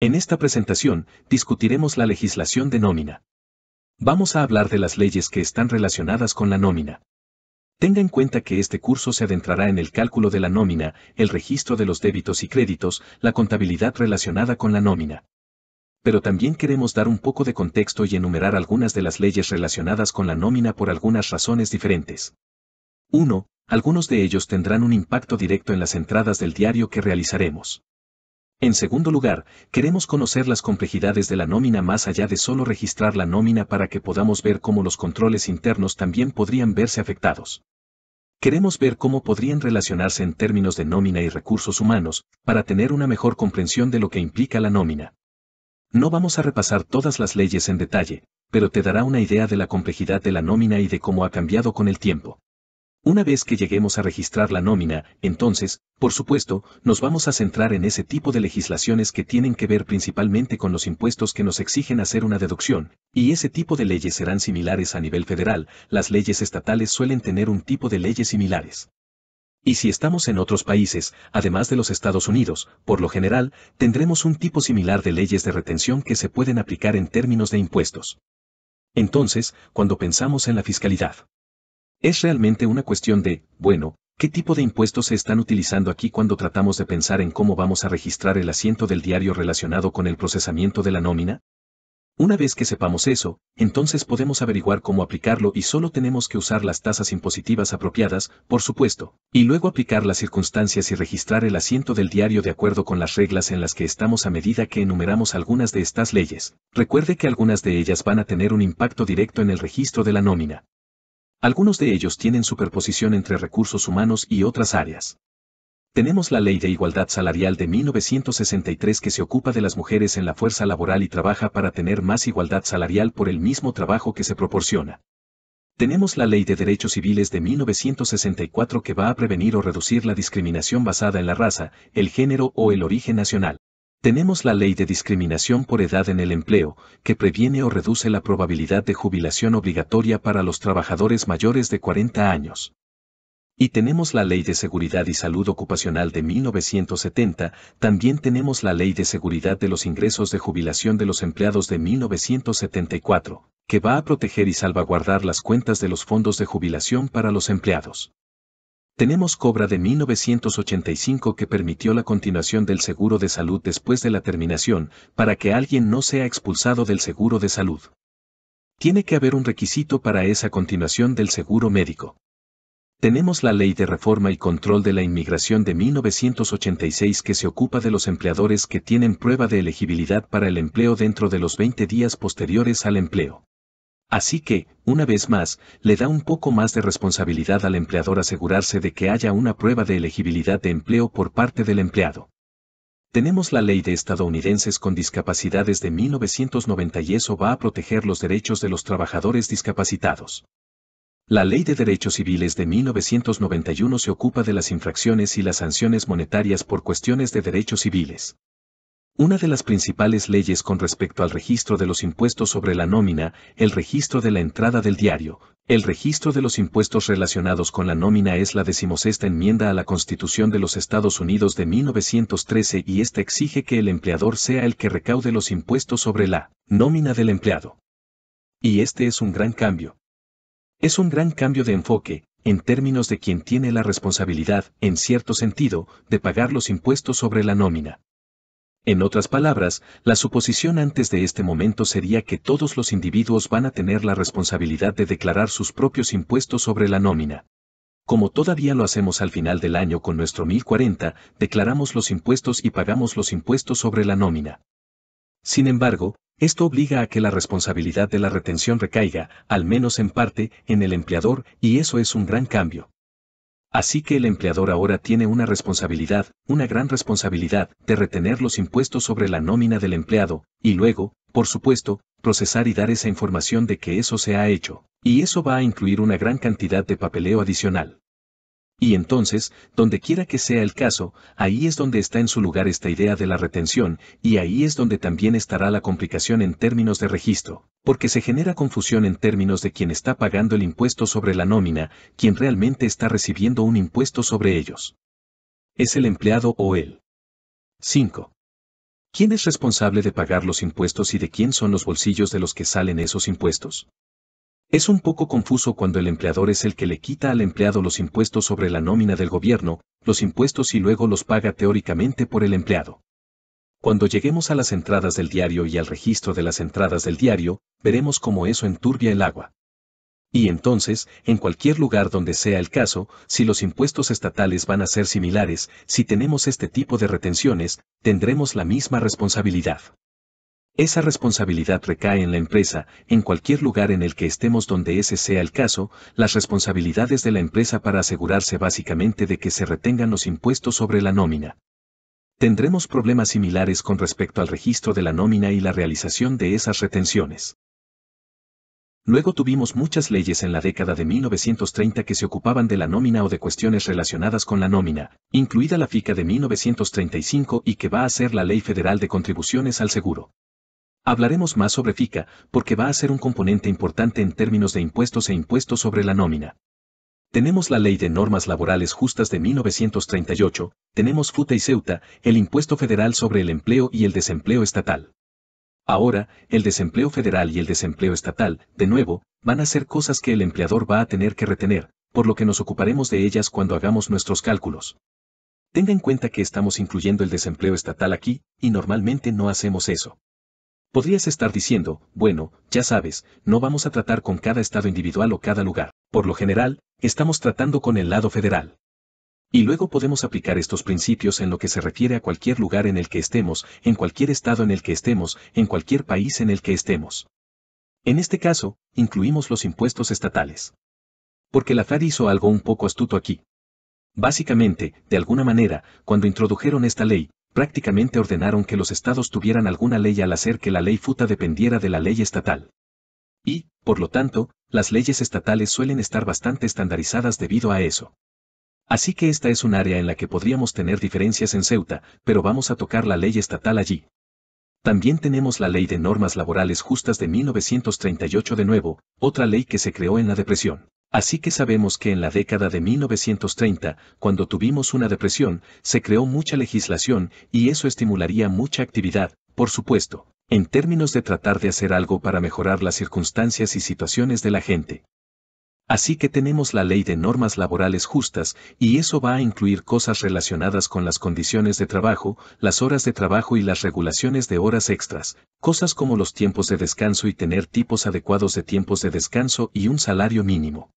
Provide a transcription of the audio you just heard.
En esta presentación, discutiremos la legislación de nómina. Vamos a hablar de las leyes que están relacionadas con la nómina. Tenga en cuenta que este curso se adentrará en el cálculo de la nómina, el registro de los débitos y créditos, la contabilidad relacionada con la nómina. Pero también queremos dar un poco de contexto y enumerar algunas de las leyes relacionadas con la nómina por algunas razones diferentes. 1. Algunos de ellos tendrán un impacto directo en las entradas del diario que realizaremos. En segundo lugar, queremos conocer las complejidades de la nómina más allá de solo registrar la nómina para que podamos ver cómo los controles internos también podrían verse afectados. Queremos ver cómo podrían relacionarse en términos de nómina y recursos humanos, para tener una mejor comprensión de lo que implica la nómina. No vamos a repasar todas las leyes en detalle, pero te dará una idea de la complejidad de la nómina y de cómo ha cambiado con el tiempo. Una vez que lleguemos a registrar la nómina, entonces, por supuesto, nos vamos a centrar en ese tipo de legislaciones que tienen que ver principalmente con los impuestos que nos exigen hacer una deducción, y ese tipo de leyes serán similares a nivel federal, las leyes estatales suelen tener un tipo de leyes similares. Y si estamos en otros países, además de los Estados Unidos, por lo general, tendremos un tipo similar de leyes de retención que se pueden aplicar en términos de impuestos. Entonces, cuando pensamos en la fiscalidad, es realmente una cuestión de, bueno, ¿qué tipo de impuestos se están utilizando aquí cuando tratamos de pensar en cómo vamos a registrar el asiento del diario relacionado con el procesamiento de la nómina? Una vez que sepamos eso, entonces podemos averiguar cómo aplicarlo y solo tenemos que usar las tasas impositivas apropiadas, por supuesto, y luego aplicar las circunstancias y registrar el asiento del diario de acuerdo con las reglas en las que estamos a medida que enumeramos algunas de estas leyes. Recuerde que algunas de ellas van a tener un impacto directo en el registro de la nómina. Algunos de ellos tienen superposición entre recursos humanos y otras áreas. Tenemos la Ley de Igualdad Salarial de 1963 que se ocupa de las mujeres en la fuerza laboral y trabaja para tener más igualdad salarial por el mismo trabajo que se proporciona. Tenemos la Ley de Derechos Civiles de 1964 que va a prevenir o reducir la discriminación basada en la raza, el género o el origen nacional. Tenemos la ley de discriminación por edad en el empleo, que previene o reduce la probabilidad de jubilación obligatoria para los trabajadores mayores de 40 años. Y tenemos la Ley de Seguridad y Salud Ocupacional de 1970, también tenemos la Ley de Seguridad de los Ingresos de Jubilación de los Empleados de 1974, que va a proteger y salvaguardar las cuentas de los fondos de jubilación para los empleados. Tenemos Cobra de 1985 que permitió la continuación del seguro de salud después de la terminación, para que alguien no sea expulsado del seguro de salud. Tiene que haber un requisito para esa continuación del seguro médico. Tenemos la Ley de Reforma y Control de la Inmigración de 1986 que se ocupa de los empleadores que tienen prueba de elegibilidad para el empleo dentro de los 20 días posteriores al empleo. Así que, una vez más, le da un poco más de responsabilidad al empleador asegurarse de que haya una prueba de elegibilidad de empleo por parte del empleado. Tenemos la ley de estadounidenses con discapacidades de 1990 y eso va a proteger los derechos de los trabajadores discapacitados. La ley de derechos civiles de 1991 se ocupa de las infracciones y las sanciones monetarias por cuestiones de derechos civiles. Una de las principales leyes con respecto al registro de los impuestos sobre la nómina, el registro de la entrada del diario, el registro de los impuestos relacionados con la nómina es la decimosexta enmienda a la Constitución de los Estados Unidos de 1913 y esta exige que el empleador sea el que recaude los impuestos sobre la nómina del empleado. Y este es un gran cambio. Es un gran cambio de enfoque, en términos de quien tiene la responsabilidad, en cierto sentido, de pagar los impuestos sobre la nómina. En otras palabras, la suposición antes de este momento sería que todos los individuos van a tener la responsabilidad de declarar sus propios impuestos sobre la nómina. Como todavía lo hacemos al final del año con nuestro 1040, declaramos los impuestos y pagamos los impuestos sobre la nómina. Sin embargo, esto obliga a que la responsabilidad de la retención recaiga, al menos en parte, en el empleador, y eso es un gran cambio. Así que el empleador ahora tiene una responsabilidad, una gran responsabilidad, de retener los impuestos sobre la nómina del empleado, y luego, por supuesto, procesar y dar esa información de que eso se ha hecho. Y eso va a incluir una gran cantidad de papeleo adicional. Y entonces, donde quiera que sea el caso, ahí es donde está en su lugar esta idea de la retención, y ahí es donde también estará la complicación en términos de registro, porque se genera confusión en términos de quién está pagando el impuesto sobre la nómina, quien realmente está recibiendo un impuesto sobre ellos. ¿Es el empleado o él? 5. ¿Quién es responsable de pagar los impuestos y de quién son los bolsillos de los que salen esos impuestos? Es un poco confuso cuando el empleador es el que le quita al empleado los impuestos sobre la nómina del gobierno, los impuestos y luego los paga teóricamente por el empleado. Cuando lleguemos a las entradas del diario y al registro de las entradas del diario, veremos cómo eso enturbia el agua. Y entonces, en cualquier lugar donde sea el caso, si los impuestos estatales van a ser similares, si tenemos este tipo de retenciones, tendremos la misma responsabilidad. Esa responsabilidad recae en la empresa, en cualquier lugar en el que estemos donde ese sea el caso, las responsabilidades de la empresa para asegurarse básicamente de que se retengan los impuestos sobre la nómina. Tendremos problemas similares con respecto al registro de la nómina y la realización de esas retenciones. Luego tuvimos muchas leyes en la década de 1930 que se ocupaban de la nómina o de cuestiones relacionadas con la nómina, incluida la FICA de 1935 y que va a ser la Ley Federal de Contribuciones al Seguro. Hablaremos más sobre FICA, porque va a ser un componente importante en términos de impuestos e impuestos sobre la nómina. Tenemos la Ley de Normas Laborales Justas de 1938, tenemos FUTA y CEUTA, el impuesto federal sobre el empleo y el desempleo estatal. Ahora, el desempleo federal y el desempleo estatal, de nuevo, van a ser cosas que el empleador va a tener que retener, por lo que nos ocuparemos de ellas cuando hagamos nuestros cálculos. Tenga en cuenta que estamos incluyendo el desempleo estatal aquí, y normalmente no hacemos eso. Podrías estar diciendo, bueno, ya sabes, no vamos a tratar con cada estado individual o cada lugar. Por lo general, estamos tratando con el lado federal. Y luego podemos aplicar estos principios en lo que se refiere a cualquier lugar en el que estemos, en cualquier estado en el que estemos, en cualquier país en el que estemos. En este caso, incluimos los impuestos estatales. Porque la FAD hizo algo un poco astuto aquí. Básicamente, de alguna manera, cuando introdujeron esta ley, prácticamente ordenaron que los estados tuvieran alguna ley al hacer que la ley futa dependiera de la ley estatal. Y, por lo tanto, las leyes estatales suelen estar bastante estandarizadas debido a eso. Así que esta es un área en la que podríamos tener diferencias en Ceuta, pero vamos a tocar la ley estatal allí. También tenemos la Ley de Normas Laborales Justas de 1938 de nuevo, otra ley que se creó en la Depresión. Así que sabemos que en la década de 1930, cuando tuvimos una depresión, se creó mucha legislación y eso estimularía mucha actividad, por supuesto, en términos de tratar de hacer algo para mejorar las circunstancias y situaciones de la gente. Así que tenemos la ley de normas laborales justas y eso va a incluir cosas relacionadas con las condiciones de trabajo, las horas de trabajo y las regulaciones de horas extras, cosas como los tiempos de descanso y tener tipos adecuados de tiempos de descanso y un salario mínimo.